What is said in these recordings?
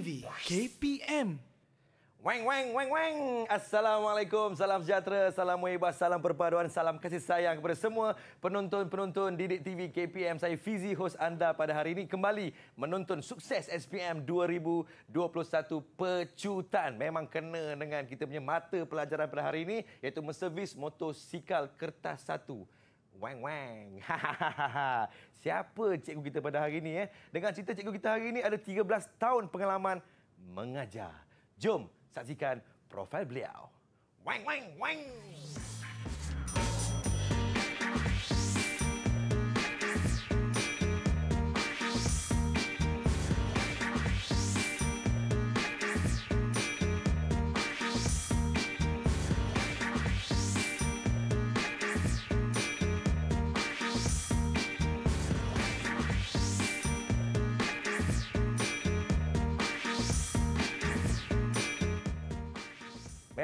TV KPM. Weng weng weng weng. Assalamualaikum, salam sejahtera, salam hebat, salam perpaduan, salam kasih sayang kepada semua penonton-penonton Didik TV KPM. Saya Fizi host anda pada hari ini kembali menonton sukses SPM 2021 pecutan. Memang kena dengan kita punya mata pelajaran pada hari ini iaitu menservis motosikal kertas satu. Wang Wang. Siapa cikgu kita pada hari ini? Eh? Dengan cerita cikgu kita hari ini ada 13 tahun pengalaman mengajar. Jom saksikan profil beliau. Wang Wang Wang.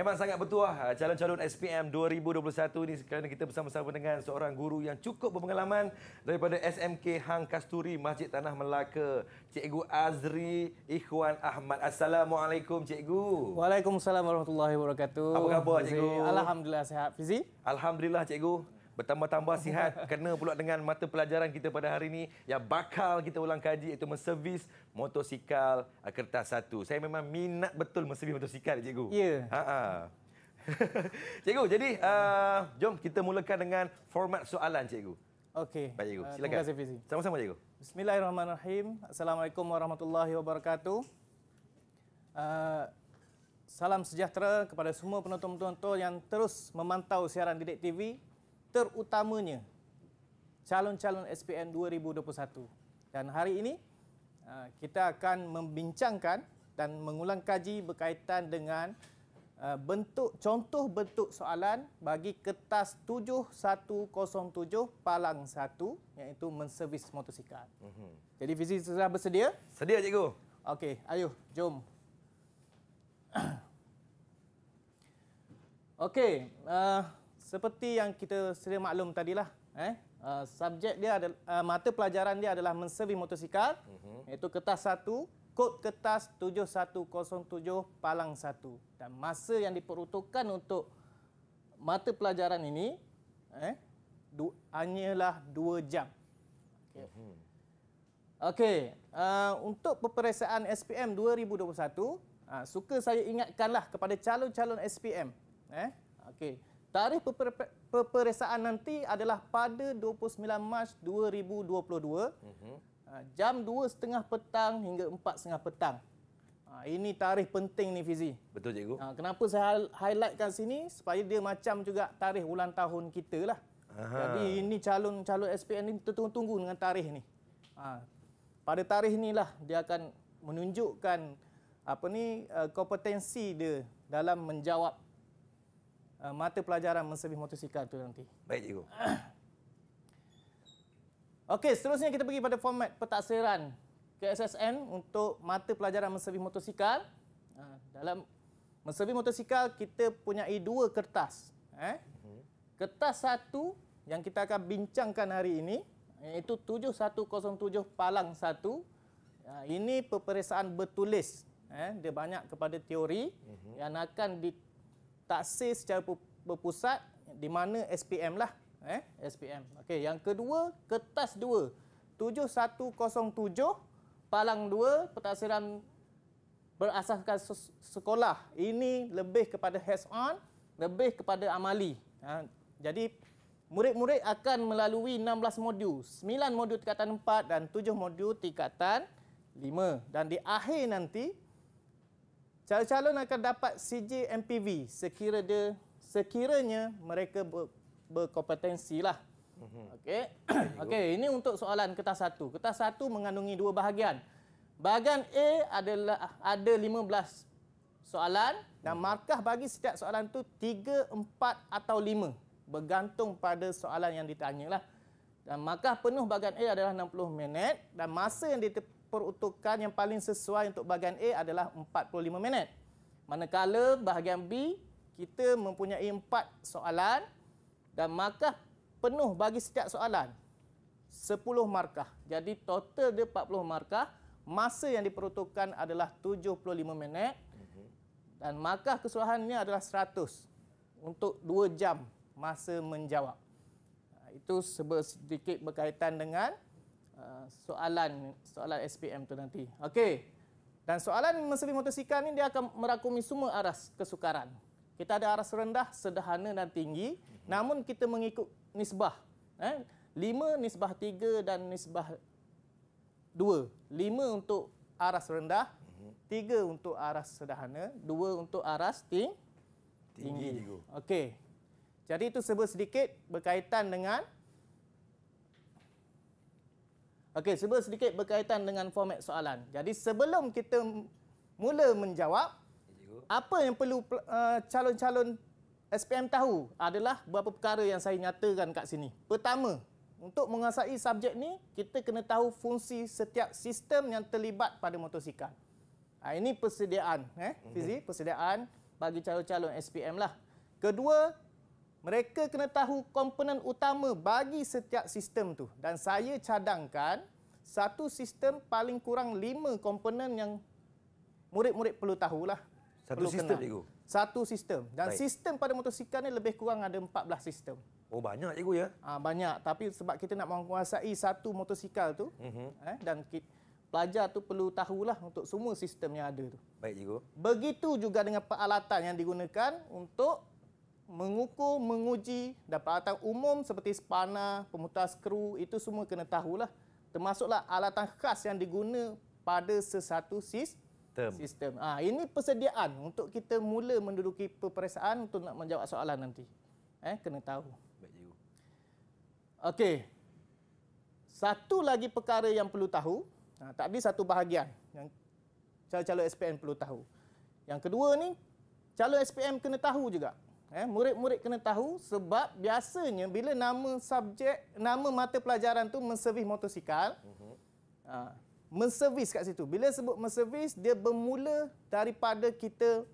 Memang sangat betul lah, ah, calon-calon SPM 2021 ni kerana kita bersama-sama dengan seorang guru yang cukup berpengalaman daripada SMK Hang Kasturi Masjid Tanah Melaka, Cikgu Azri Ikhwan Ahmad. Assalamualaikum Cikgu. Waalaikumsalam warahmatullahi wabarakatuh. Apa khabar Cikgu? Alhamdulillah sehat. Fizi? Alhamdulillah Cikgu bertambah-tambah sihat kena pula dengan mata pelajaran kita pada hari ini yang bakal kita ulang kaji iaitu menservis motosikal kertas satu. Saya memang minat betul menservis motosikal cikgu. Ya. Yeah. Ha, ha. cikgu, jadi uh, jom kita mulakan dengan format soalan cikgu. Okey. Baik cikgu, uh, silakan. Terima kasih Fizi. Sama-sama cikgu. Bismillahirrahmanirrahim. Assalamualaikum warahmatullahi wabarakatuh. Uh, salam sejahtera kepada semua penonton-penonton yang terus memantau siaran Didik TV terutamanya calon-calon SPM 2021. Dan hari ini uh, kita akan membincangkan dan mengulang kaji berkaitan dengan uh, bentuk contoh bentuk soalan bagi kertas 7107 palang 1 iaitu menservis motosikal. Mm-hmm. Jadi Fizi sudah bersedia? Sedia cikgu. Okey, ayuh jom. Okey, uh, seperti yang kita sedia maklum tadilah eh uh, subjek dia ada uh, mata pelajaran dia adalah mensurvey motosikal uh-huh. iaitu kertas 1 kod kertas 7107 palang 1 dan masa yang diperuntukkan untuk mata pelajaran ini eh hanyalah 2 jam okey uh-huh. okey uh, untuk peperiksaan SPM 2021 uh, suka saya ingatkanlah kepada calon-calon SPM eh okey Tarikh peperiksaan nanti adalah pada 29 Mac 2022 mhm. ah, jam 2.30 petang hingga 4.30 petang. Ah, ini tarikh penting ni Fizi. Betul cikgu. Ah, kenapa saya highlightkan sini? Supaya dia macam juga tarikh ulang tahun kita lah. Aha. Jadi ini calon-calon SPN ni tertunggu-tunggu dengan tarikh ni. Pada tarikh ni lah dia akan menunjukkan apa ni kompetensi dia dalam menjawab uh, mata pelajaran mensebih motosikal tu nanti. Baik cikgu. Okey, seterusnya kita pergi pada format pentaksiran KSSN untuk mata pelajaran mensebih motosikal. Uh, ha, dalam mensebih motosikal kita punya dua kertas. Eh? Hmm. Kertas satu yang kita akan bincangkan hari ini iaitu 7107 palang 1. Ha, ini peperiksaan bertulis. Eh? Dia banyak kepada teori mhm. yang akan taksir secara berpusat di mana SPM lah eh SPM okey yang kedua kertas 2 7107 palang 2 pentaksiran berasaskan sekolah ini lebih kepada hands on lebih kepada amali ha, jadi murid-murid akan melalui 16 modul 9 modul tingkatan 4 dan 7 modul tingkatan 5 dan di akhir nanti calon-calon akan dapat CJ MPV sekira dia sekiranya mereka ber, berkompetensi lah. Mhm. Okey. Okey, ini untuk soalan kertas 1. Kertas 1 mengandungi dua bahagian. Bahagian A adalah ada 15 soalan dan mhm. markah bagi setiap soalan tu 3, 4 atau 5 bergantung pada soalan yang ditanyalah. Dan markah penuh bahagian A adalah 60 minit dan masa yang ditepi diperuntukkan yang paling sesuai untuk bahagian A adalah 45 minit. Manakala bahagian B, kita mempunyai 4 soalan dan markah penuh bagi setiap soalan. 10 markah. Jadi total dia 40 markah. Masa yang diperuntukkan adalah 75 minit. Dan markah keseluruhannya adalah 100 untuk 2 jam masa menjawab. Itu sedikit berkaitan dengan Ah, soalan soalan SPM tu nanti. Okey. Dan soalan mesin motosikal ni dia akan merakumi semua aras kesukaran. Kita ada aras rendah, sederhana dan tinggi. Mhm. Namun kita mengikut nisbah. Eh, 5 nisbah 3 dan nisbah 2. 5 untuk aras rendah, 3 mhm. untuk aras sederhana, 2 untuk aras ting tinggi. tinggi. Okey. Jadi itu sebut sedikit berkaitan dengan Okey, sebelum sedikit berkaitan dengan format soalan. Jadi sebelum kita mula menjawab, apa yang perlu eh, calon-calon uh, SPM tahu adalah beberapa perkara yang saya nyatakan kat sini. Pertama, untuk mengasai subjek ni, kita kena tahu fungsi setiap sistem yang terlibat pada motosikal. Ha, ini persediaan, eh, Fizi, mhm. persediaan bagi calon-calon SPM lah. Kedua, mereka kena tahu komponen utama bagi setiap sistem tu dan saya cadangkan satu sistem paling kurang lima komponen yang murid-murid perlu tahulah satu perlu sistem cikgu satu sistem dan Baik. sistem pada motosikal ni lebih kurang ada empat belas sistem oh banyak igu ya ha, banyak tapi sebab kita nak menguasai satu motosikal tu uh-huh. eh dan kita, pelajar tu perlu tahulah untuk semua sistem yang ada tu. Baik cikgu. Begitu juga dengan peralatan yang digunakan untuk mengukur, menguji dan peralatan umum seperti spana, pemutar skru itu semua kena tahulah. Termasuklah alatan khas yang diguna pada sesatu sistem. sistem. Ha, ini persediaan untuk kita mula menduduki peperiksaan untuk nak menjawab soalan nanti. Eh, kena tahu. Baik juga. Okey. Satu lagi perkara yang perlu tahu, ha, ah, tadi satu bahagian yang calon-calon SPM perlu tahu. Yang kedua ni, calon SPM kena tahu juga. Eh, murid-murid kena tahu sebab biasanya bila nama subjek, nama mata pelajaran tu menservis motosikal, uh-huh. uh, menservis kat situ. Bila sebut menservis, dia bermula daripada kita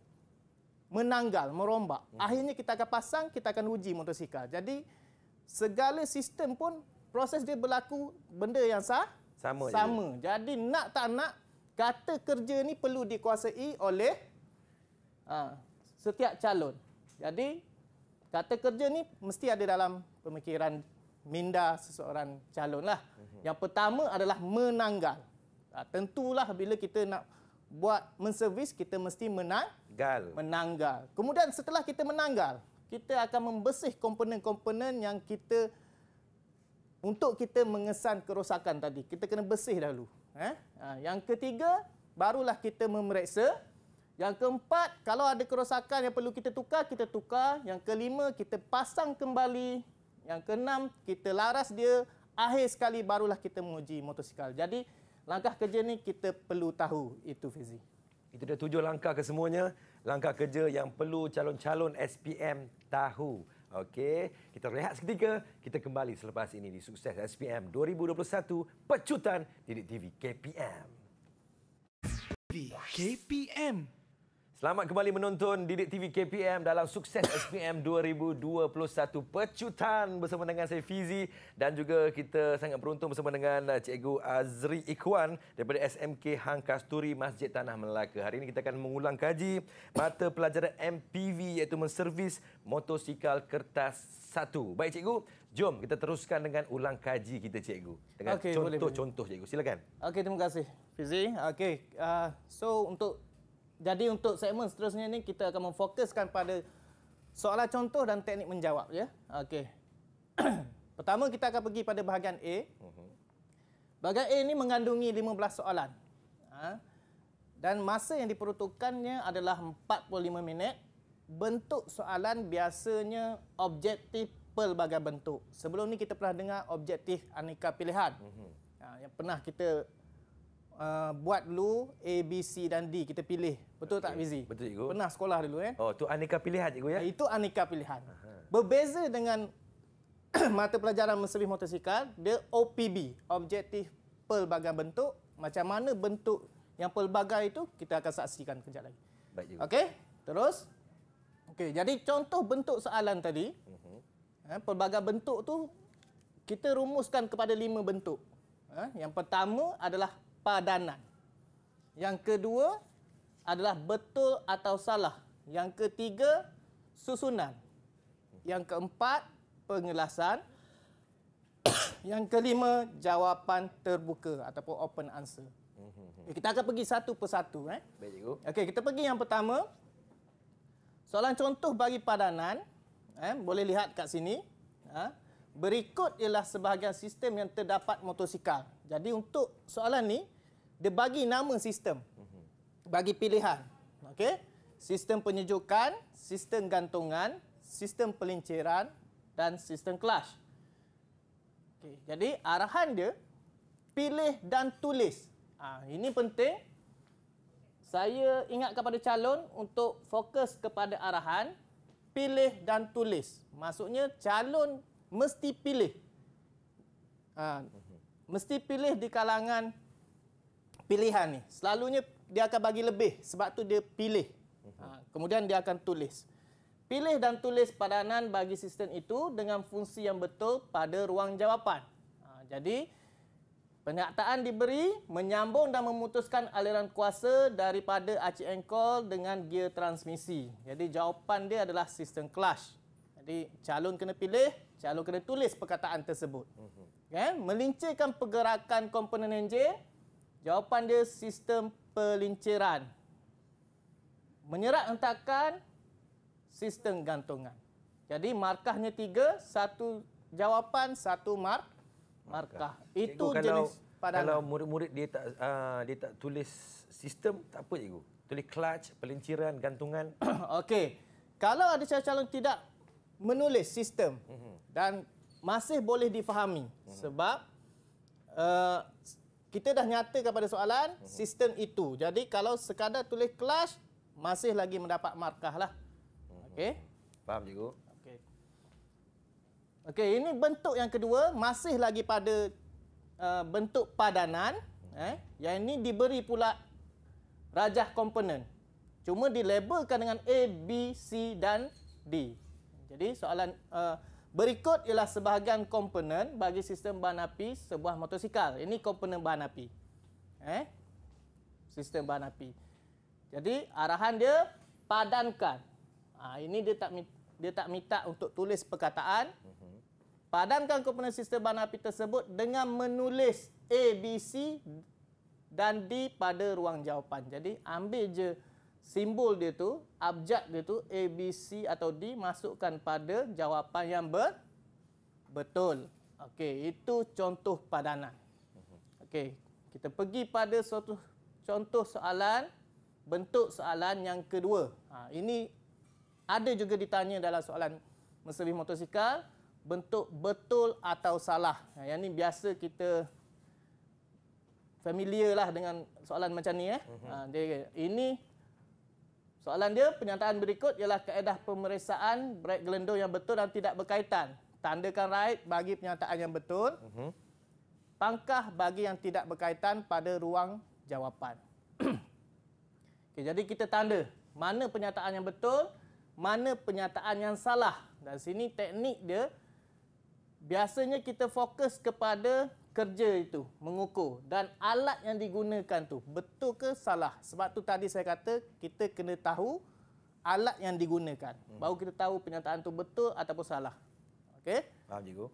menanggal, merombak. Uh-huh. Akhirnya kita akan pasang, kita akan uji motosikal. Jadi, segala sistem pun proses dia berlaku benda yang sah. Sama. sama. Je. Jadi, nak tak nak, kata kerja ni perlu dikuasai oleh uh, setiap calon. Jadi kata kerja ni mesti ada dalam pemikiran minda seseorang calon lah. Mhm. Yang pertama adalah menanggal. Ha, tentulah bila kita nak buat menservis kita mesti menanggal. Menanggal. Kemudian setelah kita menanggal, kita akan membersih komponen-komponen yang kita untuk kita mengesan kerosakan tadi. Kita kena bersih dahulu. Eh? Ha, yang ketiga, barulah kita memeriksa yang keempat, kalau ada kerosakan yang perlu kita tukar, kita tukar. Yang kelima, kita pasang kembali. Yang keenam, kita laras dia. Akhir sekali barulah kita menguji motosikal. Jadi, langkah kerja ni kita perlu tahu. Itu Fizi. Itu dia tujuh langkah ke semuanya. Langkah kerja yang perlu calon-calon SPM tahu. Okey, kita rehat seketika. Kita kembali selepas ini di Sukses SPM 2021 Pecutan Didik TV KPM. KPM. Selamat kembali menonton Didik TV KPM dalam sukses SPM 2021 Pecutan bersama dengan saya Fizi dan juga kita sangat beruntung bersama dengan uh, Cikgu Azri Ikhwan daripada SMK Hang Kasturi Masjid Tanah Melaka. Hari ini kita akan mengulang kaji mata pelajaran MPV iaitu menservis motosikal kertas satu. Baik cikgu, jom kita teruskan dengan ulang kaji kita cikgu. Dengan contoh-contoh okay, cikgu. Silakan. Okey, terima kasih. Fizi. Okey, uh, so untuk jadi untuk segmen seterusnya ni kita akan memfokuskan pada soalan contoh dan teknik menjawab ya. Okey. Pertama kita akan pergi pada bahagian A. Mhm. Bahagian A ini mengandungi 15 soalan. Ha? Dan masa yang diperuntukannya adalah 45 minit. Bentuk soalan biasanya objektif pelbagai bentuk. Sebelum ni kita pernah dengar objektif aneka pilihan. Mhm. ha, yang pernah kita uh, buat dulu A, B, C dan D. Kita pilih. Betul okay. tak, Vizi? Betul, Cikgu. Pernah sekolah dulu, kan? Eh? Oh, itu aneka pilihan, Cikgu, ya? Uh, itu aneka pilihan. Aha. Berbeza dengan mata pelajaran mesebih motosikal, dia OPB, Objektif Pelbagai Bentuk. Macam mana bentuk yang pelbagai itu, kita akan saksikan kejap lagi. Baik, Cikgu. Okey, terus. okay jadi contoh bentuk soalan tadi. Uh mhm. eh, -huh. pelbagai bentuk tu kita rumuskan kepada lima bentuk. Eh, yang pertama adalah padanan. Yang kedua adalah betul atau salah. Yang ketiga, susunan. Yang keempat, pengelasan. Yang kelima, jawapan terbuka ataupun open answer. Okay, mhm. eh, kita akan pergi satu persatu. Eh. Okay, kita pergi yang pertama. Soalan contoh bagi padanan. Eh, boleh lihat kat sini. Ha? Berikut ialah sebahagian sistem yang terdapat motosikal. Jadi untuk soalan ni dia bagi nama sistem. Bagi pilihan. Okey. Sistem penyejukan, sistem gantungan, sistem pelinciran dan sistem clutch. Okey. Jadi arahan dia pilih dan tulis. ha, ini penting. Saya ingat kepada calon untuk fokus kepada arahan pilih dan tulis. Maksudnya calon mesti pilih. ha, mesti pilih di kalangan pilihan ni. Selalunya dia akan bagi lebih sebab tu dia pilih. Ha, kemudian dia akan tulis. Pilih dan tulis padanan bagi sistem itu dengan fungsi yang betul pada ruang jawapan. Ha, jadi penyataan diberi menyambung dan memutuskan aliran kuasa daripada ACN call dengan gear transmisi. Jadi jawapan dia adalah sistem clash. Jadi calon kena pilih, calon kena tulis perkataan tersebut. Mm -hmm kan? Melincirkan pergerakan komponen enjin. Jawapan dia sistem pelinciran. Menyerat hentakan sistem gantungan. Jadi markahnya tiga, satu jawapan, satu mark markah. markah. Itu cikgu, kalau, padanan. Kalau murid-murid dia tak uh, dia tak tulis sistem, tak apa cikgu. Tulis clutch, pelinciran, gantungan. Okey. Kalau ada calon-calon tidak menulis sistem mhm. dan masih boleh difahami hmm. sebab uh, kita dah nyatakan pada soalan hmm. sistem itu. Jadi kalau sekadar tulis clash masih lagi mendapat markah lah. Hmm. Okey. Faham cikgu? Okey. Okey, ini bentuk yang kedua masih lagi pada uh, bentuk padanan mhm. eh yang ini diberi pula rajah komponen. Cuma dilabelkan dengan A, B, C dan D. Jadi soalan uh, Berikut ialah sebahagian komponen bagi sistem bahan api sebuah motosikal. Ini komponen bahan api. Eh? Sistem bahan api. Jadi arahan dia padankan. Ha, ini dia tak dia tak minta untuk tulis perkataan. Padankan komponen sistem bahan api tersebut dengan menulis A, B, C dan D pada ruang jawapan. Jadi ambil je simbol dia tu, abjad dia tu A B C atau D masukkan pada jawapan yang ber betul. Okey, itu contoh padanan. Okey, kita pergi pada suatu contoh soalan bentuk soalan yang kedua. Ha, ini ada juga ditanya dalam soalan mesebih motosikal bentuk betul atau salah. Ha, yang ini biasa kita familiar lah dengan soalan macam ni eh. Mhm. Ha, dia, ini Soalan dia, penyataan berikut ialah kaedah pemeriksaan break gelendong yang betul dan tidak berkaitan. Tandakan right bagi penyataan yang betul. Uh mhm. -huh. Pangkah bagi yang tidak berkaitan pada ruang jawapan. okay, jadi kita tanda mana penyataan yang betul, mana penyataan yang salah. Dan sini teknik dia, biasanya kita fokus kepada kerja itu mengukur dan alat yang digunakan tu betul ke salah sebab tu tadi saya kata kita kena tahu alat yang digunakan hmm. baru kita tahu penyataan tu betul ataupun salah okey faham cikgu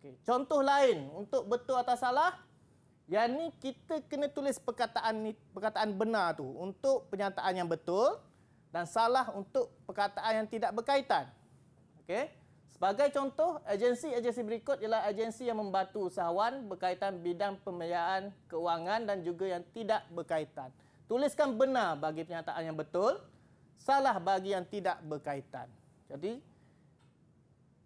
okey contoh lain untuk betul atau salah yang ni kita kena tulis perkataan ni perkataan benar tu untuk penyataan yang betul dan salah untuk perkataan yang tidak berkaitan okey Sebagai contoh, agensi-agensi berikut ialah agensi yang membantu usahawan berkaitan bidang pembiayaan keuangan dan juga yang tidak berkaitan. Tuliskan benar bagi pernyataan yang betul, salah bagi yang tidak berkaitan. Jadi,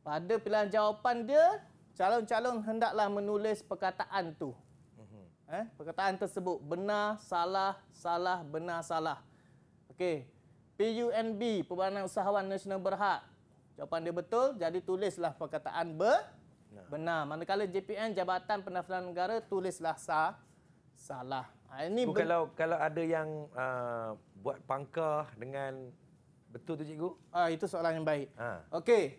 pada pilihan jawapan dia, calon-calon hendaklah menulis perkataan tu. Mhm. Eh, perkataan tersebut benar, salah, salah, benar, salah. Okey. PUNB, Perbandingan Usahawan Nasional Berhad, Jawapan dia betul, jadi tulislah perkataan be benar. Manakala JPN Jabatan Pendaftaran Negara tulislah sah salah. Ha, ini tu, kalau kalau ada yang uh, buat pangkah dengan betul tu cikgu? Ah uh, itu soalan yang baik. Ha. Okey.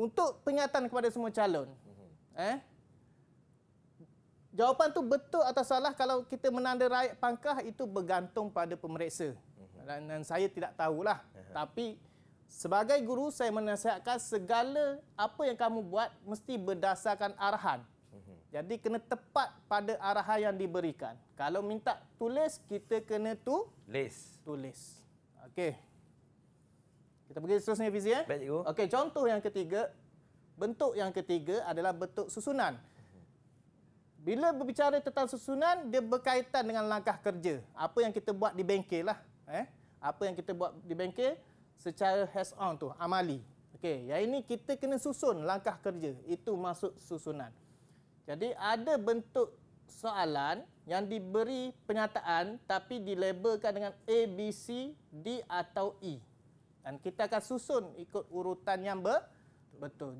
Untuk penyataan kepada semua calon. Mhm. Eh? Jawapan tu betul atau salah kalau kita menanda raik pangkah itu bergantung pada pemeriksa. Mhm. Dan, dan saya tidak tahulah. Uh -huh. Tapi Sebagai guru, saya menasihatkan segala apa yang kamu buat mesti berdasarkan arahan. Jadi kena tepat pada arahan yang diberikan. Kalau minta tulis, kita kena tu tulis. Tulis. Okey. Kita pergi seterusnya Fizy ya. Eh? Baik, Cikgu. Okey, contoh yang ketiga. Bentuk yang ketiga adalah bentuk susunan. Bila berbicara tentang susunan, dia berkaitan dengan langkah kerja. Apa yang kita buat di bengkel lah. Eh? Apa yang kita buat di bengkel, secara hands on tu amali okey yang ini kita kena susun langkah kerja itu masuk susunan jadi ada bentuk soalan yang diberi penyataan tapi dilabelkan dengan A B C D atau E dan kita akan susun ikut urutan yang ber betul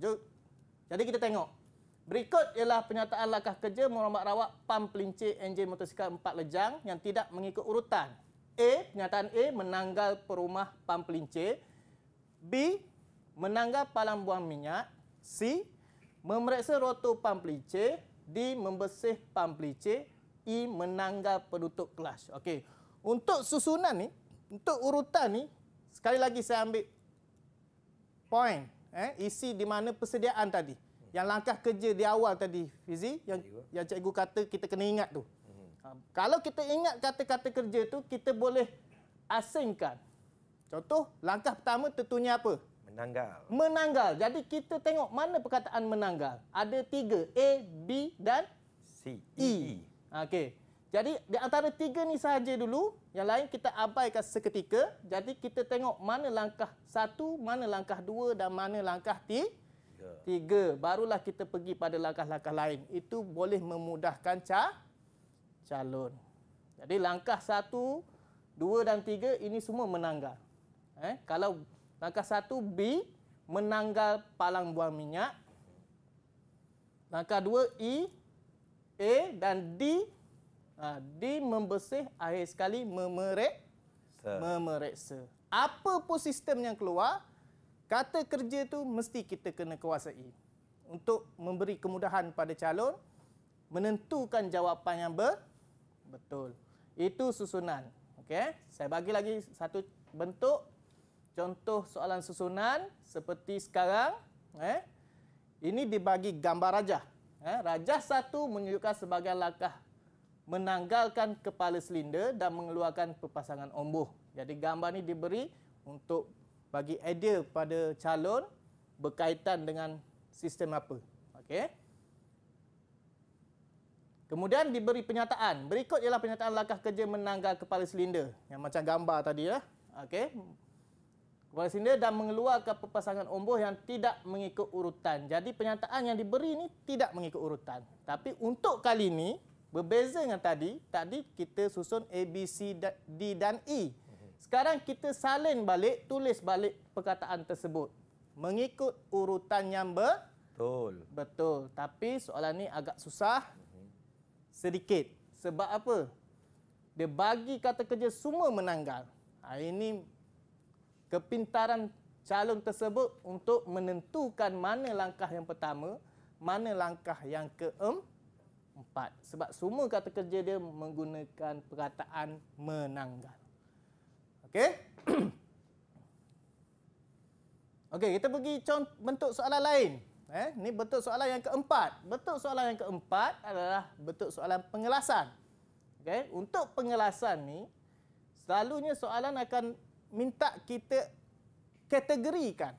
jadi kita tengok Berikut ialah penyataan langkah kerja merombak rawak pam pelincir enjin motosikal empat lejang yang tidak mengikut urutan. A, pernyataan A, menanggal perumah Pamplincir. B, menanggal palang buang minyak. C, memeriksa rotor Pamplincir. D, membersih Pamplincir. E, menanggal penutup kelas. Okey. Untuk susunan ni, untuk urutan ni, sekali lagi saya ambil point. Eh, isi di mana persediaan tadi. Yang langkah kerja di awal tadi, Fizi, yang, yang cikgu kata kita kena ingat tu. Kalau kita ingat kata-kata kerja tu, kita boleh asingkan. Contoh, langkah pertama tentunya apa? Menanggal. Menanggal. Jadi kita tengok mana perkataan menanggal. Ada tiga. A, B dan C, E. e. Okey. Jadi di antara tiga ni sahaja dulu. Yang lain kita abaikan seketika. Jadi kita tengok mana langkah satu, mana langkah dua dan mana langkah tiga. tiga. Barulah kita pergi pada langkah-langkah lain. Itu boleh memudahkan cara calon. Jadi langkah satu, dua dan tiga ini semua menanggal. Eh, kalau langkah satu B menanggal palang buang minyak, langkah dua E, A dan D, uh, D membersih akhir sekali memerek memeriksa. Apa pun sistem yang keluar, kata kerja tu mesti kita kena kuasai untuk memberi kemudahan pada calon menentukan jawapan yang ber Betul. Itu susunan. Okey. Saya bagi lagi satu bentuk contoh soalan susunan seperti sekarang, eh. Ini dibagi gambar rajah. Eh, rajah satu menunjukkan sebagai langkah menanggalkan kepala silinder dan mengeluarkan perpasangan omboh. Jadi gambar ini diberi untuk bagi idea pada calon berkaitan dengan sistem apa. Okey. Kemudian diberi penyataan. Berikut ialah penyataan langkah kerja menanggal kepala silinder. Yang macam gambar tadi ya. okay? Kepala silinder dan mengeluarkan pepasangan omboh yang tidak mengikut urutan. Jadi penyataan yang diberi ini tidak mengikut urutan. Tapi untuk kali ini, berbeza dengan tadi, tadi kita susun A, B, C, D dan E. Sekarang kita salin balik, tulis balik perkataan tersebut. Mengikut urutan yang ber... betul. Betul. Tapi soalan ni agak susah sedikit. Sebab apa? Dia bagi kata kerja semua menanggal. Ha, ini kepintaran calon tersebut untuk menentukan mana langkah yang pertama, mana langkah yang keempat. Sebab semua kata kerja dia menggunakan perkataan menanggal. Okey? Okey, kita pergi contoh bentuk soalan lain. Eh, ini bentuk soalan yang keempat. Bentuk soalan yang keempat adalah bentuk soalan pengelasan. Okay. Untuk pengelasan ni, selalunya soalan akan minta kita kategorikan.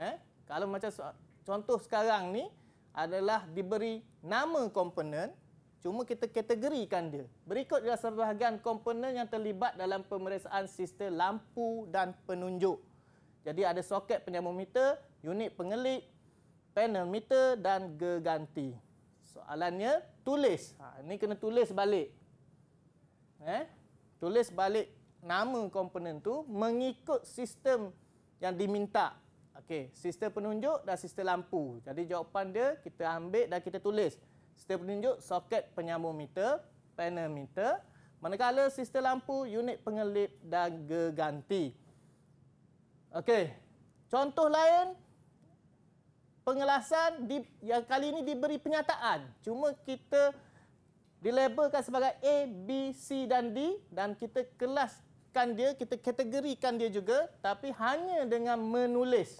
Eh, kalau macam soal, contoh sekarang ni adalah diberi nama komponen, cuma kita kategorikan dia. Berikut adalah sebahagian komponen yang terlibat dalam pemeriksaan sistem lampu dan penunjuk. Jadi ada soket penyambung meter, unit pengelit, panel meter dan geganti. Soalannya tulis. Ha, ini kena tulis balik. Eh? Tulis balik nama komponen tu mengikut sistem yang diminta. Okey, sistem penunjuk dan sistem lampu. Jadi jawapan dia kita ambil dan kita tulis. Sistem penunjuk soket penyambung meter, panel meter, manakala sistem lampu unit pengelip dan geganti. Okey. Contoh lain pengelasan di, yang kali ini diberi penyataan. Cuma kita dilabelkan sebagai A, B, C dan D dan kita kelaskan dia, kita kategorikan dia juga tapi hanya dengan menulis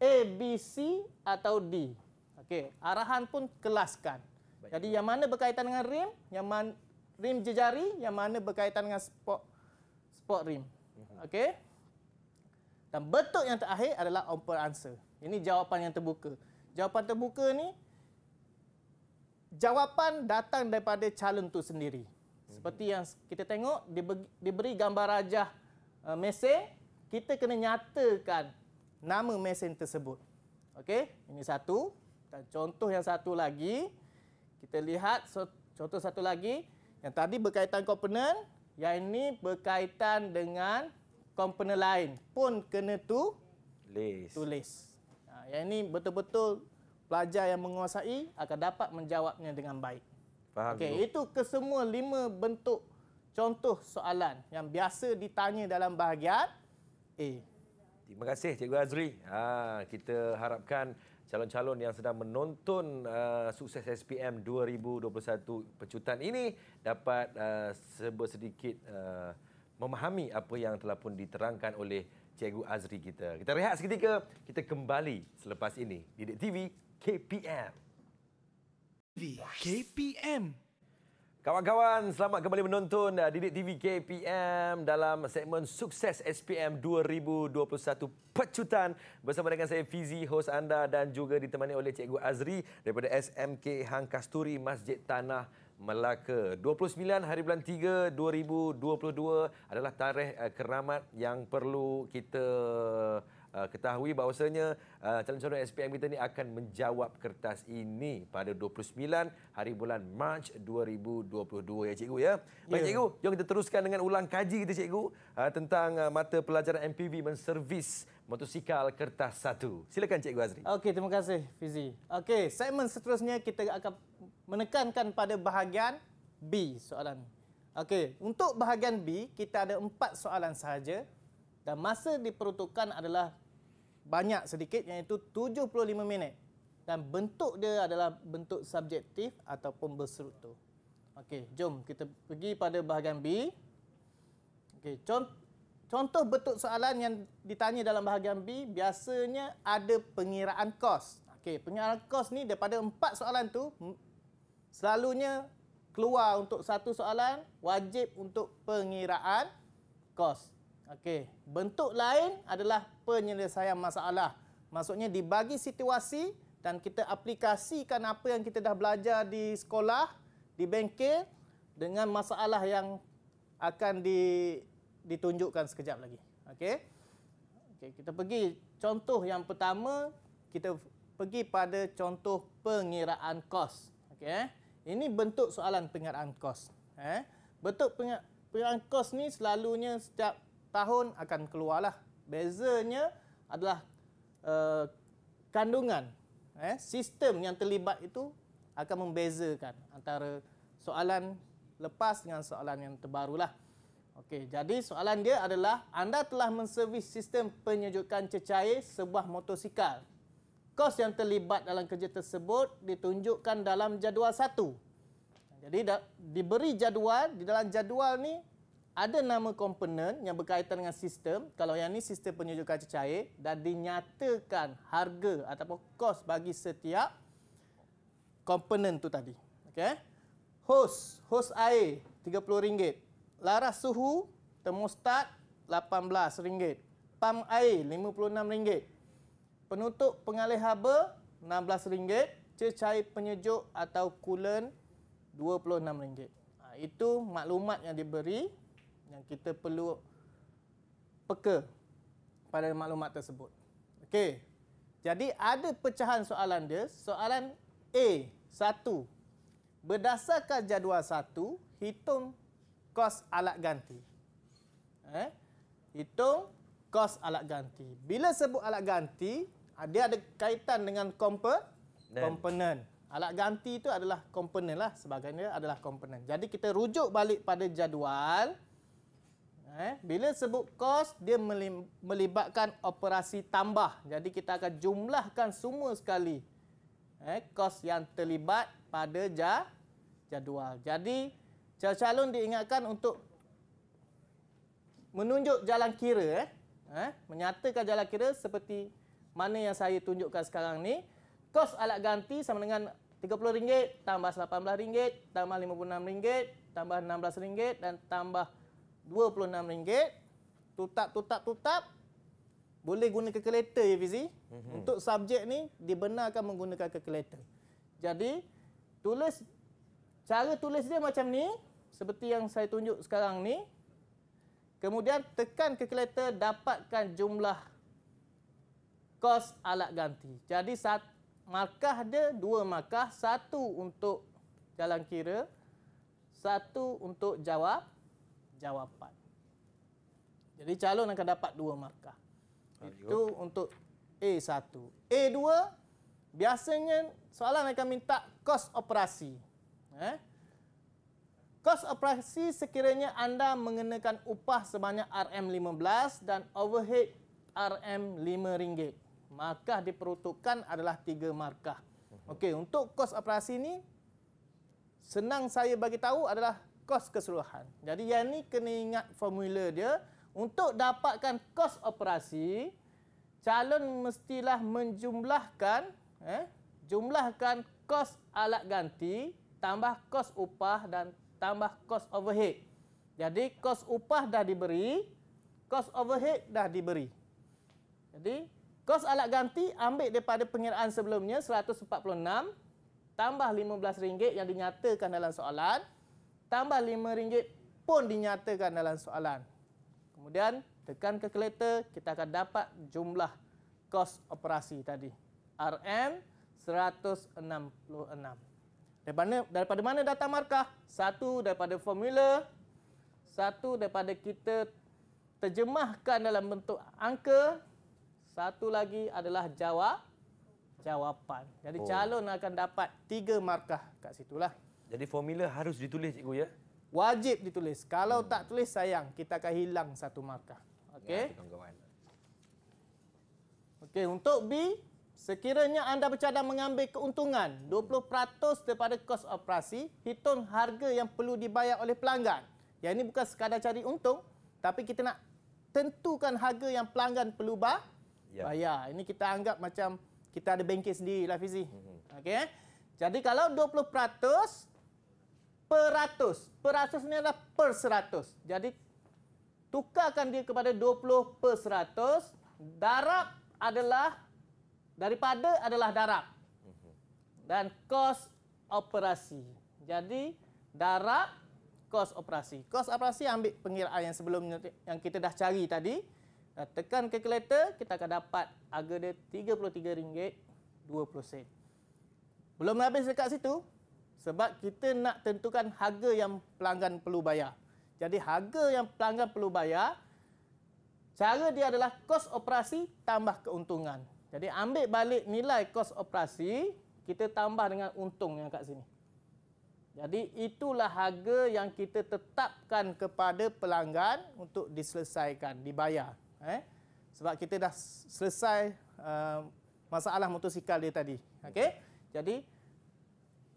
A, B, C atau D. Okey, arahan pun kelaskan. Jadi yang mana berkaitan dengan rim, yang man, rim jejari, yang mana berkaitan dengan spot spot rim. Mhm. Okey. Dan bentuk yang terakhir adalah open answer. Ini jawapan yang terbuka. Jawapan terbuka ni jawapan datang daripada calon tu sendiri. Seperti yang kita tengok diberi gambar rajah uh, mesin, kita kena nyatakan nama mesin tersebut. Okey, ini satu. Dan contoh yang satu lagi kita lihat contoh satu lagi yang tadi berkaitan komponen, yang ini berkaitan dengan komponen lain pun kena tu List. tulis. Ha, yang ini betul-betul pelajar yang menguasai akan dapat menjawabnya dengan baik. Faham okay, itu kesemua lima bentuk contoh soalan yang biasa ditanya dalam bahagian A. Terima kasih Cikgu Azri. Ha, kita harapkan calon-calon yang sedang menonton uh, sukses SPM 2021 pecutan ini dapat uh, sebesedikit uh, memahami apa yang telah pun diterangkan oleh Cikgu Azri kita. Kita rehat seketika, kita kembali selepas ini. Didik TV KPM. KPM. Kawan-kawan, selamat kembali menonton uh, Didik TV KPM dalam segmen Sukses SPM 2021 Pecutan bersama dengan saya Fizi, host anda dan juga ditemani oleh Cikgu Azri daripada SMK Hang Kasturi Masjid Tanah Melaka. 29 hari bulan 3 2022 adalah tarikh uh, keramat yang perlu kita uh, ketahui bahawasanya uh, eh, calon-calon SPM kita ni akan menjawab kertas ini pada 29 hari bulan Mac 2022 ya cikgu ya. Baik yeah. cikgu, jom kita teruskan dengan ulang kaji kita cikgu uh, tentang uh, mata pelajaran MPV menservis motosikal kertas 1. Silakan cikgu Azri. Okey, terima kasih Fizi. Okey, segmen seterusnya kita akan menekankan pada bahagian B soalan ni. Okey, untuk bahagian B kita ada empat soalan sahaja dan masa diperuntukkan adalah banyak sedikit iaitu 75 minit dan bentuk dia adalah bentuk subjektif ataupun berstruktur. Okey, jom kita pergi pada bahagian B. Okey, contoh bentuk soalan yang ditanya dalam bahagian B biasanya ada pengiraan kos. Okey, pengiraan kos ni daripada empat soalan tu selalunya keluar untuk satu soalan wajib untuk pengiraan kos. Okey, bentuk lain adalah penyelesaian masalah. Maksudnya dibagi situasi dan kita aplikasikan apa yang kita dah belajar di sekolah, di bengkel dengan masalah yang akan di, ditunjukkan sekejap lagi. Okey. Okey, kita pergi contoh yang pertama, kita pergi pada contoh pengiraan kos. Okey. Eh? Ini bentuk soalan pengiraan kos. Eh? Bentuk pengiraan kos ni selalunya setiap tahun akan keluarlah. Bezanya adalah uh, kandungan, eh? sistem yang terlibat itu akan membezakan antara soalan lepas dengan soalan yang terbarulah. Okey, jadi soalan dia adalah anda telah menservis sistem penyejukan cecair sebuah motosikal kos yang terlibat dalam kerja tersebut ditunjukkan dalam jadual satu. Jadi da, diberi jadual, di dalam jadual ni ada nama komponen yang berkaitan dengan sistem. Kalau yang ni sistem penyujuk kaca cair dan dinyatakan harga ataupun kos bagi setiap komponen tu tadi. Okay, Hos, hos air RM30. Laras suhu, termostat RM18. Pam air RM56. Penutup pengalih haba RM16. Cecair penyejuk atau kulen RM26. Ha, itu maklumat yang diberi yang kita perlu peka pada maklumat tersebut. Okey. Jadi ada pecahan soalan dia. Soalan A. satu. Berdasarkan jadual satu, hitung kos alat ganti. Eh? Hitung kos alat ganti. Bila sebut alat ganti, Ah, dia ada kaitan dengan komponen. Alat ganti itu adalah komponen lah. Sebagainya adalah komponen. Jadi kita rujuk balik pada jadual. Eh, bila sebut kos, dia melibatkan operasi tambah. Jadi kita akan jumlahkan semua sekali. Eh, kos yang terlibat pada jadual. Jadi calon-calon diingatkan untuk menunjuk jalan kira. Eh, eh, menyatakan jalan kira seperti mana yang saya tunjukkan sekarang ni kos alat ganti sama dengan RM30 tambah RM18 tambah RM56 tambah RM16 dan tambah RM26 tutup tutup tutup boleh guna kalkulator ya Fizi mm -hmm. untuk subjek ni dibenarkan menggunakan kalkulator jadi tulis cara tulis dia macam ni seperti yang saya tunjuk sekarang ni kemudian tekan kalkulator dapatkan jumlah kos alat ganti. Jadi satu markah dia dua markah, satu untuk jalan kira, satu untuk jawab jawapan. Jadi calon akan dapat dua markah. Itu untuk A1. A2 biasanya soalan akan minta kos operasi. Eh? Kos operasi sekiranya anda mengenakan upah sebanyak RM15 dan overhead RM5 markah diperuntukkan adalah tiga markah. Mhm. Okey, untuk kos operasi ini senang saya bagi tahu adalah kos keseluruhan. Jadi yang ni kena ingat formula dia untuk dapatkan kos operasi calon mestilah menjumlahkan eh jumlahkan kos alat ganti tambah kos upah dan tambah kos overhead. Jadi kos upah dah diberi, kos overhead dah diberi. Jadi Kos alat ganti ambil daripada pengiraan sebelumnya 146 tambah RM15 yang dinyatakan dalam soalan tambah RM5 pun dinyatakan dalam soalan. Kemudian tekan ke kalkulator kita akan dapat jumlah kos operasi tadi RM166. Daripada daripada mana datang markah? Satu daripada formula, satu daripada kita terjemahkan dalam bentuk angka satu lagi adalah jawab jawapan. Jadi oh. calon akan dapat tiga markah kat situlah. Jadi formula harus ditulis cikgu ya. Wajib ditulis. Kalau hmm. tak tulis sayang, kita akan hilang satu markah. Okey. Ya, Okey, untuk B, sekiranya anda bercadang mengambil keuntungan 20% daripada kos operasi, hitung harga yang perlu dibayar oleh pelanggan. Yang ini bukan sekadar cari untung, tapi kita nak tentukan harga yang pelanggan perlu bayar Yeah. Bayar. Ini kita anggap macam kita ada bengkel sendiri lah Fizi. Mm -hmm. Okey. Eh? Jadi kalau 20% peratus, peratus. Peratus ni adalah per seratus. Jadi tukarkan dia kepada 20 per seratus. Darab adalah, daripada adalah darab. Mm -hmm. Dan kos operasi. Jadi darab, kos operasi. Kos operasi ambil pengiraan yang sebelumnya yang kita dah cari tadi. Nah, tekan calculator, kita akan dapat harga dia RM33.20. Belum habis dekat situ. Sebab kita nak tentukan harga yang pelanggan perlu bayar. Jadi harga yang pelanggan perlu bayar, cara dia adalah kos operasi tambah keuntungan. Jadi ambil balik nilai kos operasi, kita tambah dengan untung yang kat sini. Jadi itulah harga yang kita tetapkan kepada pelanggan untuk diselesaikan, dibayar eh sebab kita dah selesai uh, masalah motosikal dia tadi Okay, jadi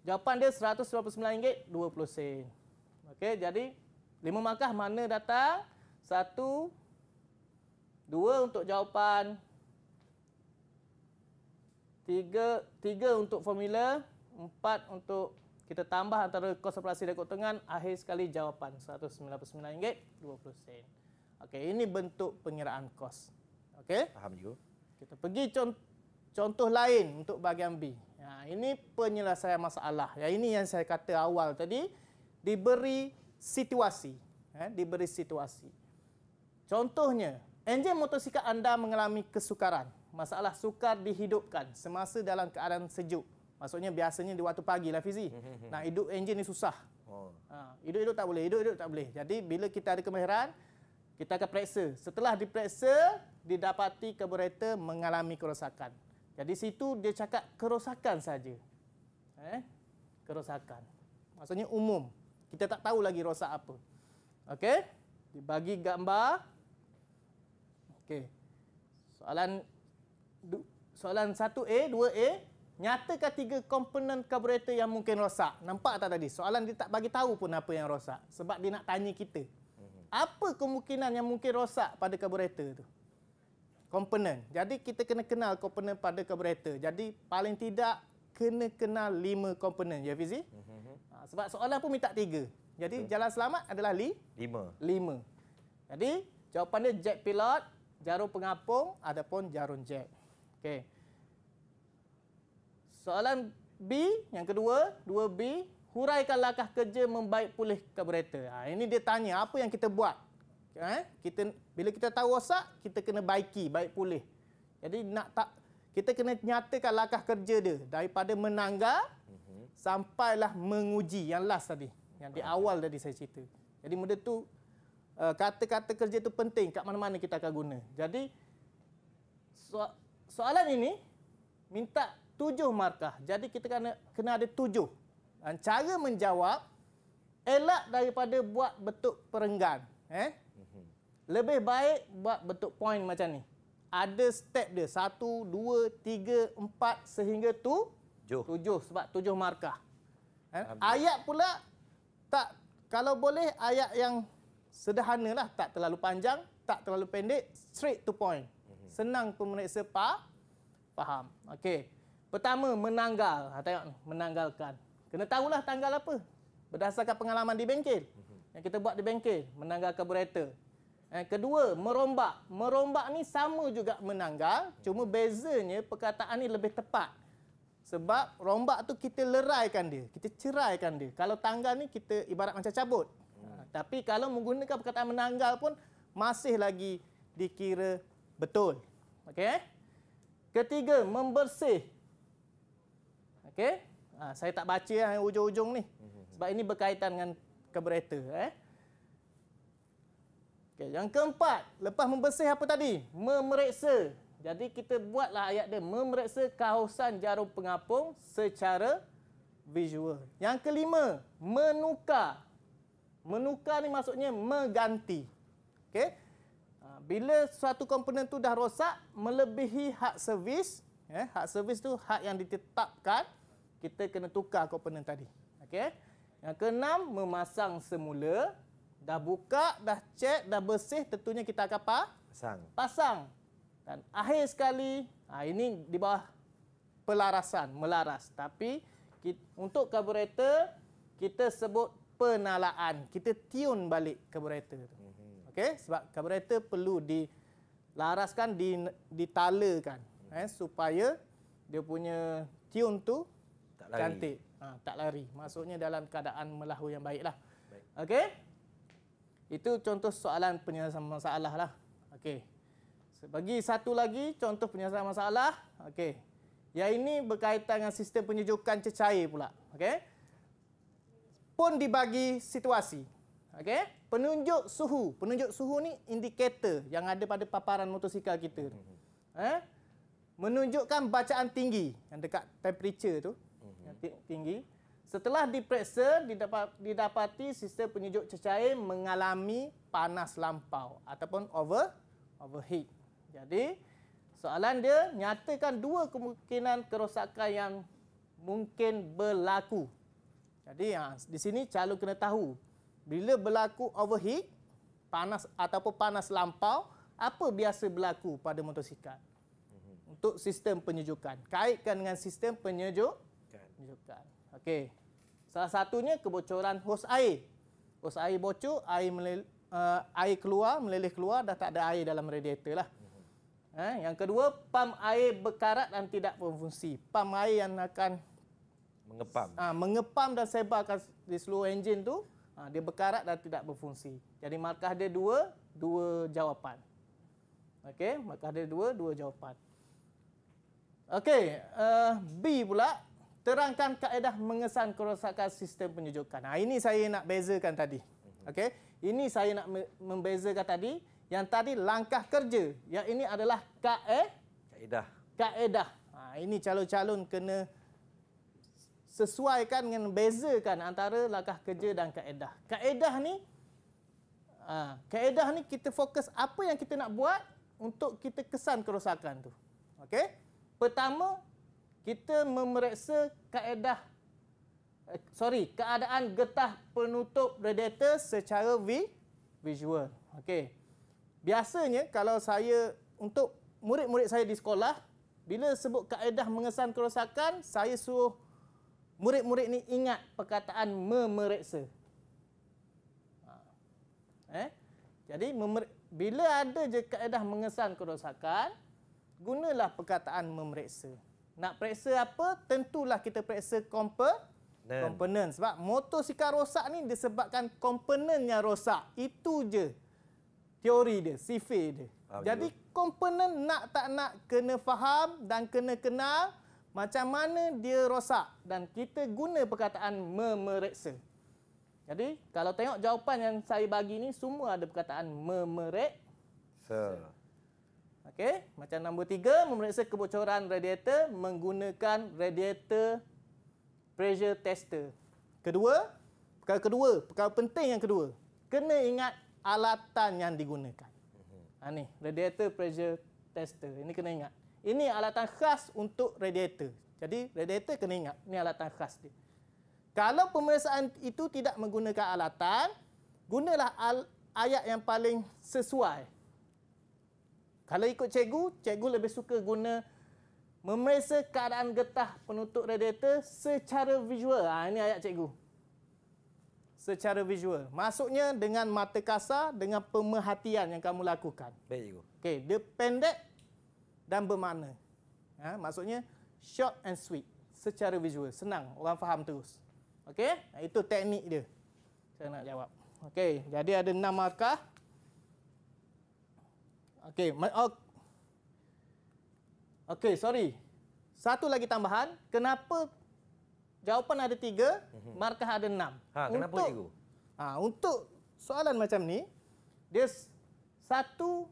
jawapan dia RM129.20 okey jadi lima markah mana datang satu dua untuk jawapan tiga tiga untuk formula empat untuk kita tambah antara kos operasi dan kotongan akhir sekali jawapan RM199.20 Okey, ini bentuk pengiraan kos. Okey? Faham tu. Kita pergi contoh lain untuk bahagian B. Ya, ini penyelesaian masalah. Ya, ini yang saya kata awal tadi diberi situasi, ya, diberi situasi. Contohnya, enjin motosikal anda mengalami kesukaran, masalah sukar dihidupkan semasa dalam keadaan sejuk. Maksudnya biasanya di waktu pagi lah Fizi. Nah, hidup enjin ni susah. Oh. Ha, hidup-hidup tak boleh, hidup-hidup tak boleh. Jadi bila kita ada kemahiran, kita akan periksa. Setelah diperiksa, didapati karburator mengalami kerosakan. Jadi situ dia cakap kerosakan saja. Eh? Kerosakan. Maksudnya umum. Kita tak tahu lagi rosak apa. Okey? Dibagi gambar. Okey. Soalan soalan 1A, 2A, nyatakan tiga komponen karburator yang mungkin rosak. Nampak tak tadi? Soalan dia tak bagi tahu pun apa yang rosak sebab dia nak tanya kita apa kemungkinan yang mungkin rosak pada karburator tu? Komponen. Jadi kita kena kenal komponen pada karburator. Jadi paling tidak kena kenal lima komponen, ya Fizi? Mm-hmm. Sebab soalan pun minta tiga. Jadi Betul. jalan selamat adalah li? Lima. Lima. Jadi jawapan dia jet pilot, jarum pengapung ataupun jarum jet. Okey. Soalan B yang kedua, 2B huraikan langkah kerja membaik pulih karburetor. Ha, ini dia tanya, apa yang kita buat? Eh, kita Bila kita tahu rosak, kita kena baiki, baik pulih. Jadi nak tak kita kena nyatakan langkah kerja dia. Daripada menangga mm -hmm. sampailah menguji. Yang last tadi, yang di awal tadi saya cerita. Jadi benda tu eh, kata-kata kerja tu penting kat mana-mana kita akan guna. Jadi, so, soalan ini minta tujuh markah. Jadi kita kena, kena ada tujuh. Dan cara menjawab elak daripada buat bentuk perenggan, eh? Lebih baik buat bentuk point macam ni. Ada step dia, satu, dua, tiga, empat sehingga tu tujuh, tujuh sebab tujuh markah. Eh? Ayat pula tak kalau boleh ayat yang sederhana lah, tak terlalu panjang, tak terlalu pendek, straight to point. Mhm. Senang pemeriksa faham. Okey. Pertama menanggal, ha, tengok menanggalkan. Kena tahulah tanggal apa. Berdasarkan pengalaman di bengkel. Mhm. Yang kita buat di bengkel. Menanggal karburetor. Eh, kedua, merombak. Merombak ni sama juga menanggal. Cuma bezanya perkataan ni lebih tepat. Sebab rombak tu kita leraikan dia. Kita ceraikan dia. Kalau tanggal ni kita ibarat macam cabut. Hmm. Ha, tapi kalau menggunakan perkataan menanggal pun masih lagi dikira betul. Okey? Ketiga, membersih. Okey? Ha, saya tak baca lah yang ujung-ujung ni. Sebab ini berkaitan dengan carburetor. Eh? Okay, yang keempat, lepas membersih apa tadi? Memeriksa. Jadi kita buatlah ayat dia. Memeriksa kawasan jarum pengapung secara visual. Yang kelima, menukar. Menukar ni maksudnya mengganti. Okay? Ha, bila suatu komponen tu dah rosak, melebihi hak servis. Eh, hak servis tu hak yang ditetapkan kita kena tukar komponen tadi. Okey. Yang keenam memasang semula. Dah buka, dah cek, dah bersih tentunya kita akan apa? Pasang. Pasang. Dan akhir sekali, ha, ini di bawah pelarasan, melaras. Tapi kita, untuk karburator, kita sebut penalaan. Kita tune balik karburator. Mm okay? Sebab karburator perlu dilaraskan, ditalakan. Eh, supaya dia punya tune tu tak lari. cantik. Ha, tak lari. Maksudnya dalam keadaan melahu yang baiklah. Baik. Okey? Itu contoh soalan penyelesaian masalah lah. Okey. Bagi satu lagi contoh penyelesaian masalah. Okey. ya ini berkaitan dengan sistem penyejukan cecair pula. Okey? Pun dibagi situasi. Okey? Penunjuk suhu. Penunjuk suhu ni indikator yang ada pada paparan motosikal kita. Hmm, hmm, hmm. Eh? Menunjukkan bacaan tinggi yang dekat temperature tu tinggi. Setelah diperiksa, didapat, didapati sistem penyejuk cecair mengalami panas lampau ataupun over overheat. Jadi, soalan dia nyatakan dua kemungkinan kerosakan yang mungkin berlaku. Jadi, ha, di sini calo kena tahu bila berlaku overheat panas ataupun panas lampau, apa biasa berlaku pada motosikal? Mhm. Untuk sistem penyejukan. Kaitkan dengan sistem penyejuk tunjukkan. Okey. Salah satunya kebocoran hos air. Hos air bocor, air uh, air keluar, meleleh keluar dah tak ada air dalam radiator lah. Eh, yang kedua, pam air berkarat dan tidak berfungsi. Pam air yang akan mengepam. Ha, mengepam dan sebarkan di seluruh enjin tu, ha, dia berkarat dan tidak berfungsi. Jadi markah dia dua, dua jawapan. Okey, markah dia dua, dua jawapan. Okey, uh, B pula terangkan kaedah mengesan kerosakan sistem penyujukan. Nah, ha, ini saya nak bezakan tadi. Mhm. okay? Ini saya nak membezakan tadi. Yang tadi langkah kerja. Yang ini adalah kae... kaedah. Kaedah. Ha, ini calon-calon kena sesuaikan dengan bezakan antara langkah kerja dan kaedah. Kaedah ni ha, kaedah ni kita fokus apa yang kita nak buat untuk kita kesan kerosakan tu. Okey. Pertama, kita memeriksa kaedah eh, sorry keadaan getah penutup radiator secara visual okey biasanya kalau saya untuk murid-murid saya di sekolah bila sebut kaedah mengesan kerosakan saya suruh murid-murid ni ingat perkataan memeriksa ha. eh jadi bila ada je kaedah mengesan kerosakan gunalah perkataan memeriksa nak periksa apa? Tentulah kita periksa komponen. komponen. Sebab motosikal rosak ni disebabkan komponennya rosak. Itu je teori dia, sifir dia. Ah, Jadi betul. komponen nak tak nak kena faham dan kena kenal macam mana dia rosak. Dan kita guna perkataan memeriksa. Jadi kalau tengok jawapan yang saya bagi ni semua ada perkataan memeriksa. So. Okey, macam nombor tiga, memeriksa kebocoran radiator menggunakan radiator pressure tester. Kedua, perkara kedua, perkara penting yang kedua, kena ingat alatan yang digunakan. Mhm. Ha, ni, radiator pressure tester. Ini kena ingat. Ini alatan khas untuk radiator. Jadi, radiator kena ingat. Ini alatan khas dia. Kalau pemeriksaan itu tidak menggunakan alatan, gunalah al ayat yang paling sesuai. Kalau ikut cikgu, cikgu lebih suka guna memeriksa keadaan getah penutup radiator secara visual. Ha, ini ayat cikgu. Secara visual. Maksudnya dengan mata kasar, dengan pemerhatian yang kamu lakukan. Baik, cikgu. Okay, dia pendek dan bermakna. Ha, maksudnya short and sweet. Secara visual. Senang. Orang faham terus. Okay? itu teknik dia. Saya nak jawab. Okay, jadi ada enam markah. Okey, okay, sorry. Satu lagi tambahan. Kenapa jawapan ada tiga, mhm. markah ada enam? Ha, kenapa untuk, cikgu? Ha, untuk soalan macam ni, dia satu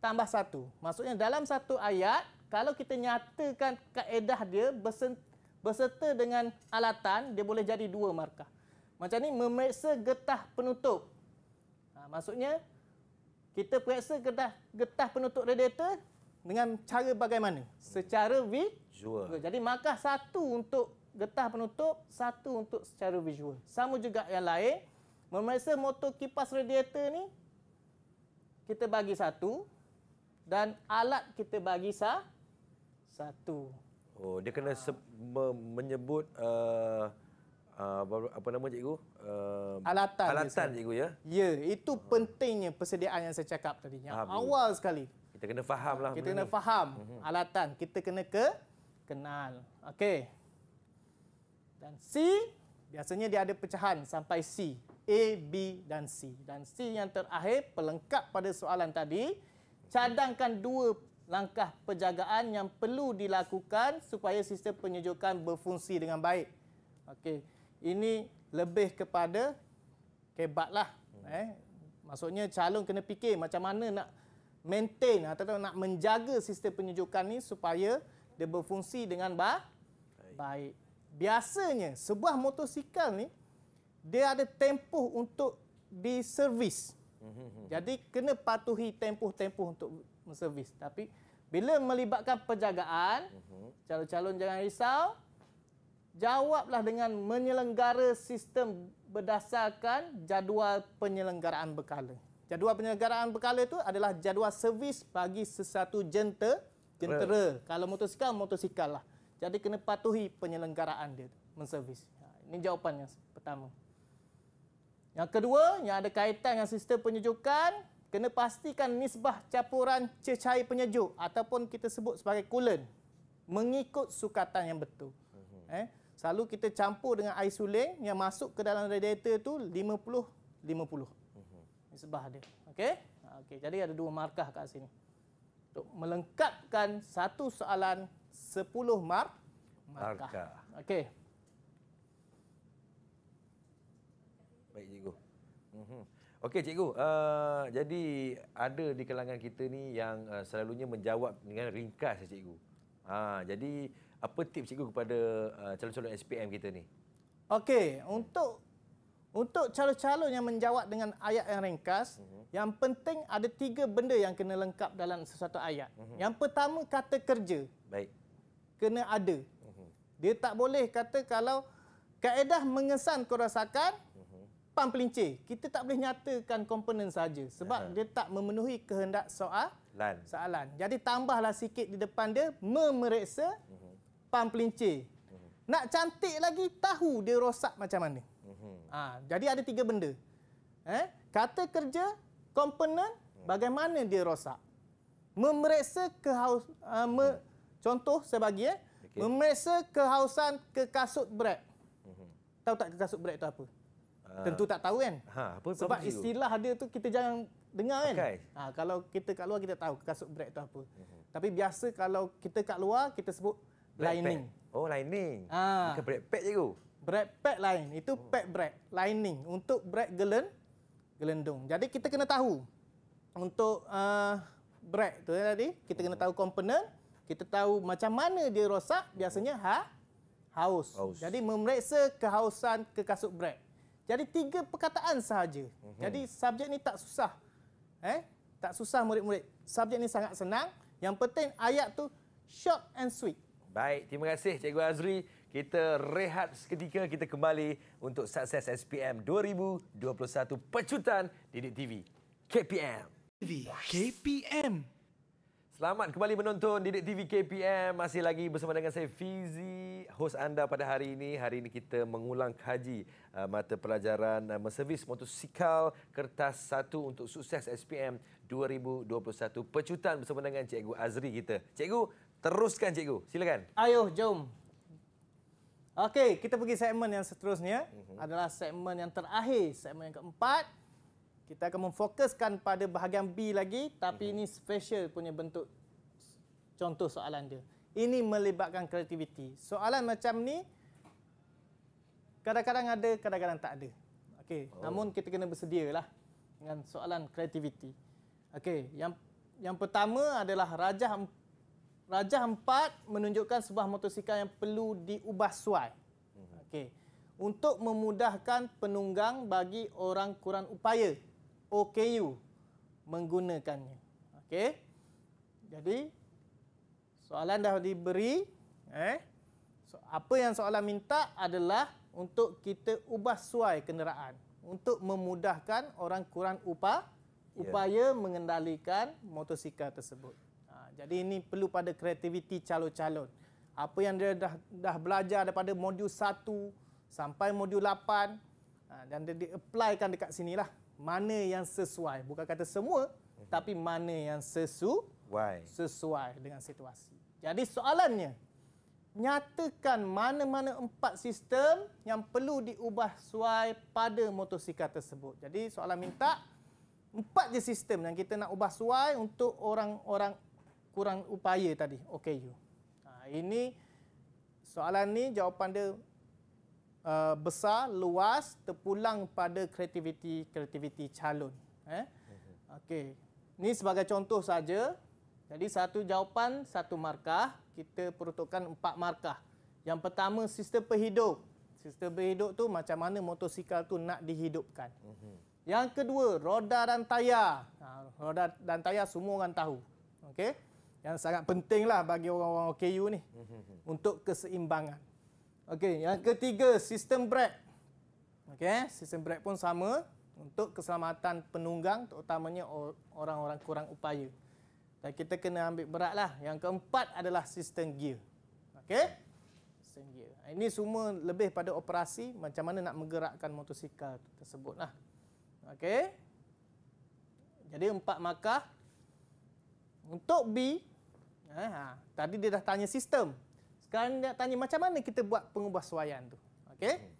tambah satu. Maksudnya dalam satu ayat, kalau kita nyatakan kaedah dia berserta dengan alatan, dia boleh jadi dua markah. Macam ni, memeriksa getah penutup. Ha, maksudnya, kita periksa getah, getah penutup radiator dengan cara bagaimana? Secara visual. Jadi markah satu untuk getah penutup, satu untuk secara visual. Sama juga yang lain. Memeriksa motor kipas radiator ni, kita bagi satu. Dan alat kita bagi sa satu. Oh, dia kena menyebut... Uh uh, apa nama cikgu? Uh, alatan. Alatan cikgu ya. Ya, itu uh. pentingnya persediaan yang saya cakap tadi. Yang Faham, awal cikgu. sekali. Kita kena faham lah Kita kena ini. faham uh-huh. alatan. Kita kena ke kenal. Okey. Dan C biasanya dia ada pecahan sampai C. A, B dan C. Dan C yang terakhir pelengkap pada soalan tadi cadangkan dua langkah penjagaan yang perlu dilakukan supaya sistem penyejukan berfungsi dengan baik. Okey ini lebih kepada kebat lah. Eh? Maksudnya calon kena fikir macam mana nak maintain atau nak menjaga sistem penyejukan ni supaya dia berfungsi dengan baik. baik. Biasanya sebuah motosikal ni dia ada tempoh untuk diservis. Mhm. Jadi kena patuhi tempoh-tempoh untuk menservis. Tapi bila melibatkan penjagaan, mhm. calon-calon jangan risau jawablah dengan menyelenggara sistem berdasarkan jadual penyelenggaraan berkala. Jadual penyelenggaraan berkala itu adalah jadual servis bagi sesuatu jenter, jentera. Real. Kalau motosikal, motosikal lah. Jadi kena patuhi penyelenggaraan dia, menservis. Ha, ini jawapan yang pertama. Yang kedua, yang ada kaitan dengan sistem penyejukan, kena pastikan nisbah capuran cecair penyejuk ataupun kita sebut sebagai coolant mengikut sukatan yang betul. Mhm. Eh? selalu kita campur dengan air suling yang masuk ke dalam radiator tu 50 50. Mhm. Sebah dia. okay? Ha, okay, jadi ada dua markah kat sini. Untuk melengkapkan satu soalan 10 mark markah. Okay. Baik cikgu. Mhm. Okey cikgu, uh, jadi ada di kalangan kita ni yang uh, selalunya menjawab dengan ringkas cikgu. Ha, jadi apa tips cikgu kepada uh, calon-calon SPM kita ni? Okey, untuk untuk calon-calon yang menjawab dengan ayat yang ringkas, uh-huh. yang penting ada tiga benda yang kena lengkap dalam sesuatu ayat. Uh-huh. Yang pertama kata kerja. Baik. Kena ada. Uh-huh. Dia tak boleh kata kalau kaedah mengesan kau rasakan pam pelincir. Kita tak boleh nyatakan komponen saja sebab uh-huh. dia tak memenuhi kehendak soal. Soalan. Jadi tambahlah sikit di depan dia memeriksa uh-huh pam pelincir. Nak cantik lagi, tahu dia rosak macam mana. Ha, jadi ada tiga benda. Eh? Kata kerja, komponen, bagaimana dia rosak. Memeriksa kehaus, uh, me, contoh saya bagi, eh? okay. memeriksa kehausan ke kasut brek. Tahu tak ke kasut brek itu apa? Ah. Tentu tak tahu kan? Ha, apa Sebab istilah you? dia tu kita jangan dengar kan? Okay. Ha, kalau kita kat luar kita tahu kasut break itu apa. Uh hmm. -huh. Tapi biasa kalau kita kat luar kita sebut lining. Pack. Oh, lining. Ah. Bukan brake pad cikgu. Brake pad lain. Itu oh. pad brake. Lining. Untuk brake gelen, gelendung. Jadi, kita kena tahu. Untuk uh, ah, brake tu ya tadi, kita kena hmm. tahu komponen. Kita tahu macam mana dia rosak. Biasanya, ha? Haus. haus. Jadi, memeriksa kehausan ke kasut brake. Jadi, tiga perkataan sahaja. Mm -hmm. Jadi, subjek ni tak susah. Eh? Tak susah murid-murid. Subjek ni sangat senang. Yang penting, ayat tu short and sweet. Baik, terima kasih Cikgu Azri. Kita rehat seketika, kita kembali untuk sukses SPM 2021 Pecutan Didik TV. KPM. TV KPM. Selamat kembali menonton Didik TV KPM. Masih lagi bersama dengan saya Fizi, hos anda pada hari ini. Hari ini kita mengulang kaji uh, mata pelajaran uh, motosikal kertas satu untuk sukses SPM 2021 pecutan bersama dengan Cikgu Azri kita. Cikgu, Teruskan cikgu, silakan. Ayuh, jom. Okey, kita pergi segmen yang seterusnya. Uh-huh. Adalah segmen yang terakhir, segmen yang keempat. Kita akan memfokuskan pada bahagian B lagi. Tapi uh-huh. ini special punya bentuk contoh soalan dia. Ini melibatkan kreativiti. Soalan macam ni, kadang-kadang ada, kadang-kadang tak ada. Okey, oh. namun kita kena bersedia lah dengan soalan kreativiti. Okey, yang yang pertama adalah Rajah Rajah 4 menunjukkan sebuah motosikal yang perlu diubah suai. Mhm. okay, Untuk memudahkan penunggang bagi orang kurang upaya OKU menggunakannya. okay. Jadi soalan dah diberi eh so, apa yang soalan minta adalah untuk kita ubah suai kenderaan untuk memudahkan orang kurang upah, ya. upaya yeah. mengendalikan motosikal tersebut. Jadi ini perlu pada kreativiti calon-calon. Apa yang dia dah, dah belajar daripada modul 1 sampai modul 8 ha, dan dia diaplikan dekat lah. Mana yang sesuai. Bukan kata semua, tapi mana yang sesuai sesuai dengan situasi. Jadi soalannya, nyatakan mana-mana empat sistem yang perlu diubah suai pada motosikal tersebut. Jadi soalan minta, empat je sistem yang kita nak ubah suai untuk orang-orang kurang upaya tadi OKU. Ha, ini soalan ni jawapan dia uh, besar, luas, terpulang pada kreativiti kreativiti calon. Eh? Okey, ni sebagai contoh saja. Jadi satu jawapan satu markah kita peruntukkan empat markah. Yang pertama sistem perhidup. Sistem perhidup tu macam mana motosikal tu nak dihidupkan. Yang kedua roda dan tayar. Ha, roda dan tayar semua orang tahu. Okay yang sangat pentinglah bagi orang-orang OKU ni mm-hmm. untuk keseimbangan. Okey, yang ketiga sistem brek. Okey, sistem brek pun sama untuk keselamatan penunggang terutamanya orang-orang kurang upaya. Dan kita kena ambil beratlah. Yang keempat adalah sistem gear. Okey? Sistem gear. Ini semua lebih pada operasi macam mana nak menggerakkan motosikal tersebutlah. Okey? Jadi empat markah untuk B Ha, ha. Tadi dia dah tanya sistem. Sekarang dia tanya macam mana kita buat pengubahsuaian tu. Okey. Hmm.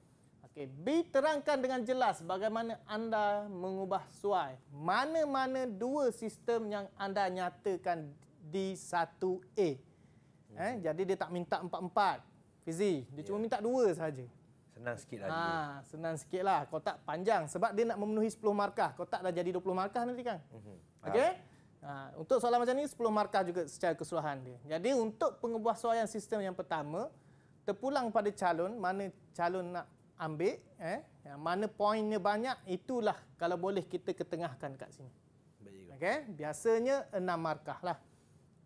Okey, B terangkan dengan jelas bagaimana anda mengubah suai. Mana-mana dua sistem yang anda nyatakan di satu a eh, Hmm. Eh, jadi dia tak minta empat-empat. Fizi, dia yeah. cuma ya. minta dua saja. Senang sikit lah. Ha, senang sikit lah. Kotak panjang. Sebab dia nak memenuhi 10 markah. Kotak dah jadi 20 markah nanti kan. Hmm. Okey. Ha. Ha, untuk soalan macam ni 10 markah juga secara keseluruhan dia. Jadi untuk pengubah sistem yang pertama terpulang pada calon mana calon nak ambil eh mana poinnya banyak itulah kalau boleh kita ketengahkan kat sini. Baik. Okey, biasanya 6 markah lah.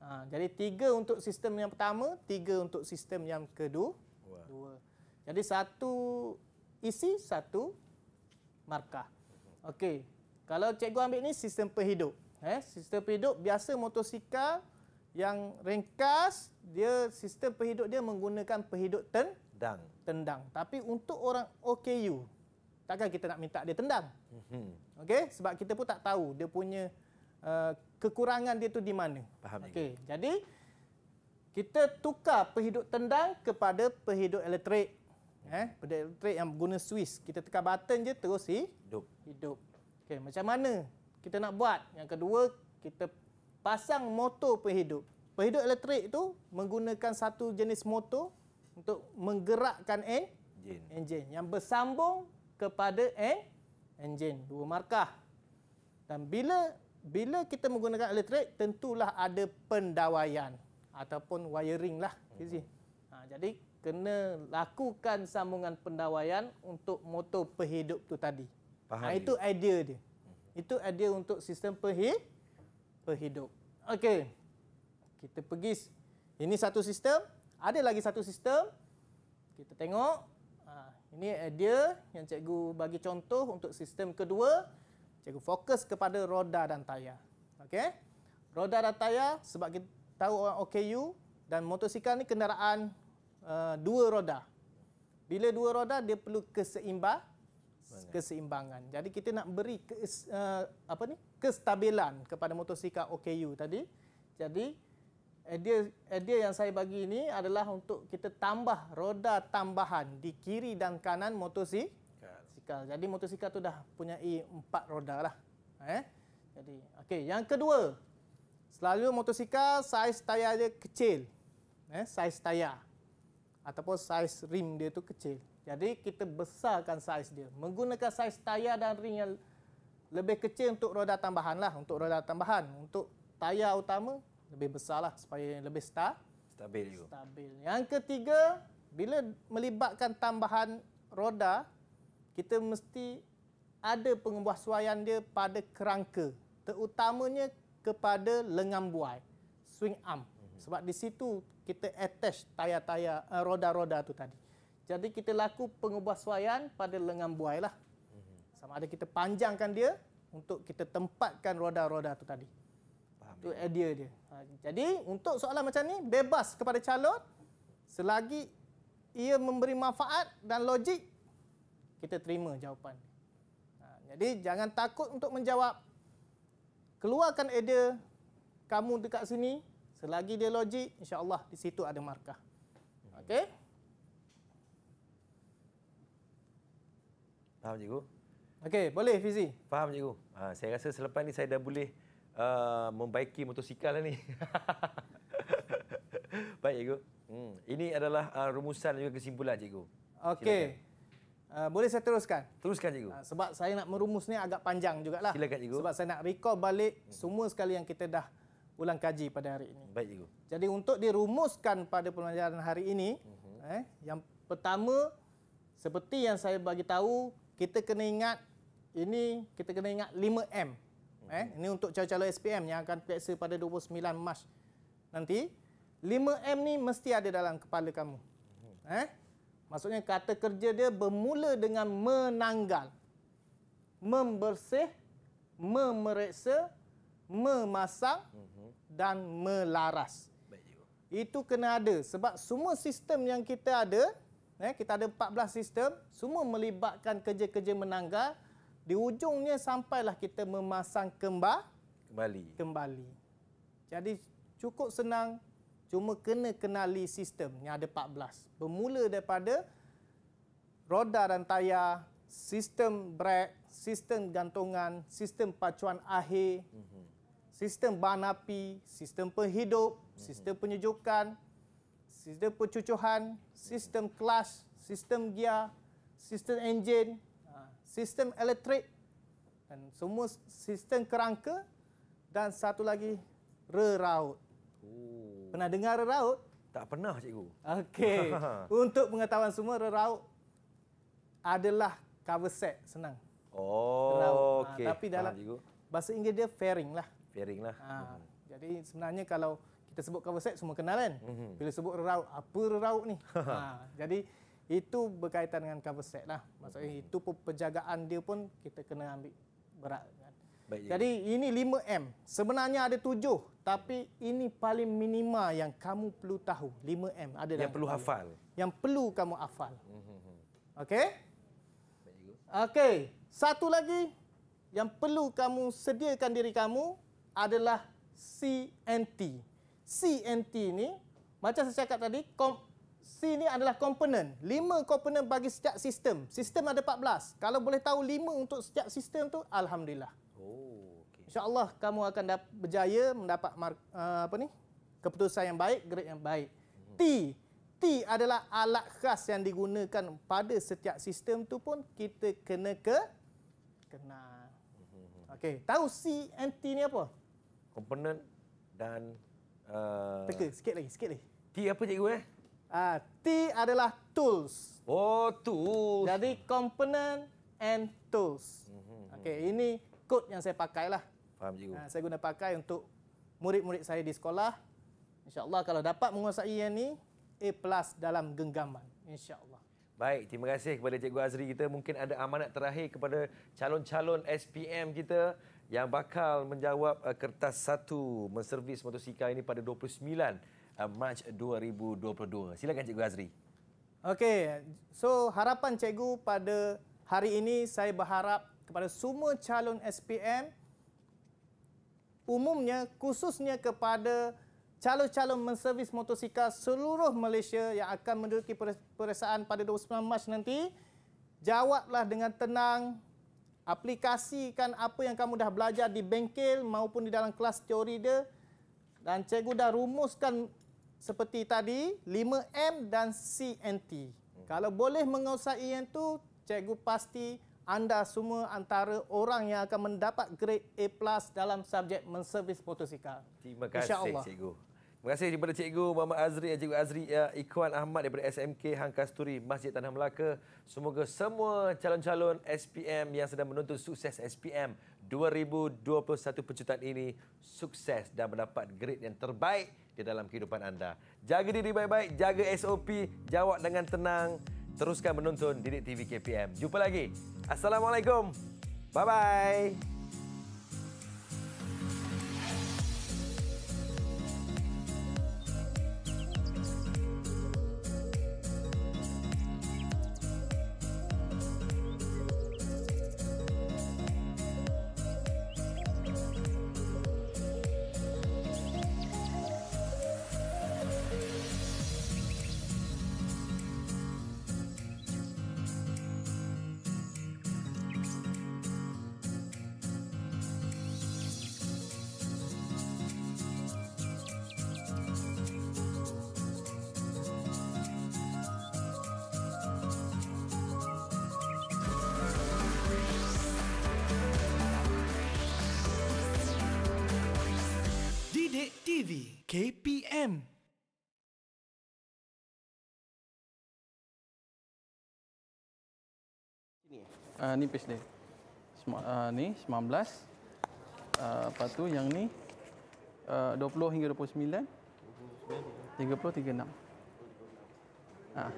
Ha, jadi 3 untuk sistem yang pertama, 3 untuk sistem yang kedua. 2. Jadi satu isi satu markah. Okey. Kalau cikgu ambil ni sistem perhidup. Eh, sistem perhidup biasa motosikal yang ringkas, dia sistem perhidup dia menggunakan perhidup tendang. Tendang. Tapi untuk orang OKU, takkan kita nak minta dia tendang. Mhm. okay sebab kita pun tak tahu dia punya uh, kekurangan dia tu di mana. Faham. Okey. Jadi kita tukar perhidup tendang kepada perhidup elektrik. Eh, perhidup elektrik yang guna Swiss. Kita tekan button je terus hidup. Hidup. okay macam mana kita nak buat. Yang kedua, kita pasang motor penghidup. Penghidup elektrik itu menggunakan satu jenis motor untuk menggerakkan en enjin yang bersambung kepada en enjin. Dua markah. Dan bila bila kita menggunakan elektrik, tentulah ada pendawaian ataupun wiring lah. Mm -hmm. ha, jadi, kena lakukan sambungan pendawaian untuk motor penghidup tu tadi. Faham ha, itu idea dia. Itu ada untuk sistem perhidup. Okey. Kita pergi. Ini satu sistem. Ada lagi satu sistem. Kita tengok. Ha, ini dia yang cikgu bagi contoh untuk sistem kedua. Cikgu fokus kepada roda dan tayar. Okey. Roda dan tayar sebab kita tahu orang OKU dan motosikal ni kendaraan uh, eh, dua roda. Bila dua roda dia perlu keseimbang keseimbangan. Jadi kita nak beri ke, uh, eh, apa ni? kestabilan kepada motosikal OKU tadi. Jadi idea idea yang saya bagi ini adalah untuk kita tambah roda tambahan di kiri dan kanan motosikal. Jadi motosikal tu dah punya empat roda lah. Eh? Jadi okay. yang kedua selalu motosikal saiz tayar dia kecil. Eh, saiz tayar ataupun saiz rim dia tu kecil. Jadi kita besarkan saiz dia. Menggunakan saiz tayar dan ring yang lebih kecil untuk roda tambahan lah. Untuk roda tambahan. Untuk tayar utama, lebih besar lah. Supaya lebih star. stabil. Stabil. Yang ketiga, bila melibatkan tambahan roda, kita mesti ada pengebuahsuaian dia pada kerangka. Terutamanya kepada lengan buai. Swing arm. Mhm. Sebab di situ kita attach tayar-tayar eh, roda-roda tu tadi. Jadi kita laku pengubahsuaian pada lengan buai lah. Sama ada kita panjangkan dia untuk kita tempatkan roda-roda tu tadi. Itu idea dia. Ha, jadi untuk soalan macam ni, bebas kepada calon selagi ia memberi manfaat dan logik, kita terima jawapan. Ha, jadi jangan takut untuk menjawab. Keluarkan idea kamu dekat sini. Selagi dia logik, insyaAllah di situ ada markah. Okey? Faham cikgu. Okey, boleh Fizi. Faham cikgu. Ha, saya rasa selepas ni saya dah boleh uh, membaiki motosikal lah ni. Baik cikgu. Hmm. Ini adalah uh, rumusan dan juga kesimpulan cikgu. Okey. Uh, boleh saya teruskan? Teruskan cikgu. Uh, sebab saya nak merumus ni agak panjang jugalah. Silakan cikgu. Sebab saya nak recall balik hmm. semua sekali yang kita dah ulang kaji pada hari ini. Baik cikgu. Jadi untuk dirumuskan pada pelajaran hari ini, hmm. eh, yang pertama seperti yang saya bagi tahu kita kena ingat ini kita kena ingat 5M. Eh, hmm. Eh, ini untuk calon-calon SPM yang akan periksa pada 29 Mac nanti. 5M ni mesti ada dalam kepala kamu. Hmm. Eh? Maksudnya kata kerja dia bermula dengan menanggal. Membersih, memeriksa, memasang hmm. dan melaras. Itu kena ada sebab semua sistem yang kita ada eh, kita ada 14 sistem, semua melibatkan kerja-kerja menanggal. Di ujungnya sampailah kita memasang kembar kembali. kembali. Jadi cukup senang, cuma kena kenali sistem yang ada 14. Bermula daripada roda dan tayar, sistem brek, sistem gantungan, sistem pacuan akhir, mhm. sistem bahan api, sistem penghidup, mhm. sistem penyejukan, sistem percucuhan, sistem clutch, sistem gear, sistem engine, ha. sistem elektrik dan semua sistem kerangka dan satu lagi reraut. Oh. Pernah dengar reraut? Tak pernah cikgu. Okey. Untuk pengetahuan semua reraut adalah cover set senang. Oh, okay. Ha, tapi dalam Faham, bahasa Inggeris dia fairing lah. Fairing lah. Ha, hmm. Jadi sebenarnya kalau kita sebut cover set semua kenal kan mm-hmm. bila sebut raut apa raut ni ha jadi itu berkaitan dengan cover set lah maksudnya mm-hmm. itu pun penjagaan dia pun kita kena ambil berat kan. Baik, ya. jadi ya. ini 5M sebenarnya ada 7 tapi ini paling minima yang kamu perlu tahu 5M ada yang perlu hafal yang perlu kamu hafal mm-hmm. okey okey satu lagi yang perlu kamu sediakan diri kamu adalah CNT CNT ni macam saya cakap tadi kom, C ni adalah komponen. Lima komponen bagi setiap sistem. Sistem ada 14. Kalau boleh tahu lima untuk setiap sistem tu alhamdulillah. Oh okey. Insya-Allah kamu akan dapat berjaya mendapat uh, apa ni? keputusan yang baik, grade yang baik. Hmm. T T adalah alat khas yang digunakan pada setiap sistem tu pun kita kena ke kena. Hmm, hmm, hmm. Okey, tahu C and T ni apa? Komponen dan Uh, Teka, sikit lagi, sikit lagi. T apa cikgu eh? Ah, T adalah tools. Oh, tools. Jadi component and tools. Mm-hmm. Okey, ini kod yang saya pakailah. Faham cikgu. Ah, saya guna pakai untuk murid-murid saya di sekolah. InsyaAllah kalau dapat menguasai yang ni, A plus dalam genggaman. InsyaAllah. Baik, terima kasih kepada Cikgu Azri kita. Mungkin ada amanat terakhir kepada calon-calon SPM kita yang bakal menjawab uh, kertas satu menservis motosikal ini pada 29 uh, Mac 2022. Silakan Cikgu Azri. Okey, so harapan Cikgu pada hari ini saya berharap kepada semua calon SPM umumnya khususnya kepada calon-calon menservis motosikal seluruh Malaysia yang akan menduduki peresaan pada 29 Mac nanti jawablah dengan tenang aplikasikan apa yang kamu dah belajar di bengkel maupun di dalam kelas teori dia dan cikgu dah rumuskan seperti tadi 5M dan CNT. Kalau boleh menguasai yang tu, cikgu pasti anda semua antara orang yang akan mendapat grade A+ dalam subjek menservis motosikal. Terima kasih cikgu. Terima kasih kepada Cikgu Muhammad Azri Cikgu Azri ya, Ikhwan Ahmad daripada SMK Hang Kasturi Masjid Tanah Melaka. Semoga semua calon-calon SPM yang sedang menonton sukses SPM 2021 pencutan ini sukses dan mendapat grade yang terbaik di dalam kehidupan anda. Jaga diri baik-baik, jaga SOP, jawab dengan tenang. Teruskan menonton Didik TV KPM. Jumpa lagi. Assalamualaikum. Bye-bye. uh, ni page dia. Sem- uh, ah, ni 19. Uh, ah, lepas tu yang ni uh, 20 hingga 29. 29 36. 36. Ah.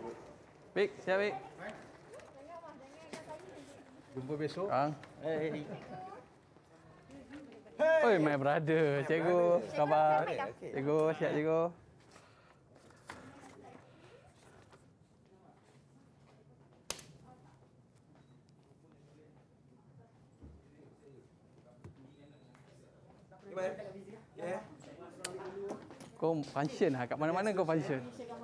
Baik, siap baik. Jumpa besok. Kang. Hey. Hey, my brother. Cikgu, khabar? Cikgu, siap cikgu, siap, cikgu. function lah kat mana-mana kau function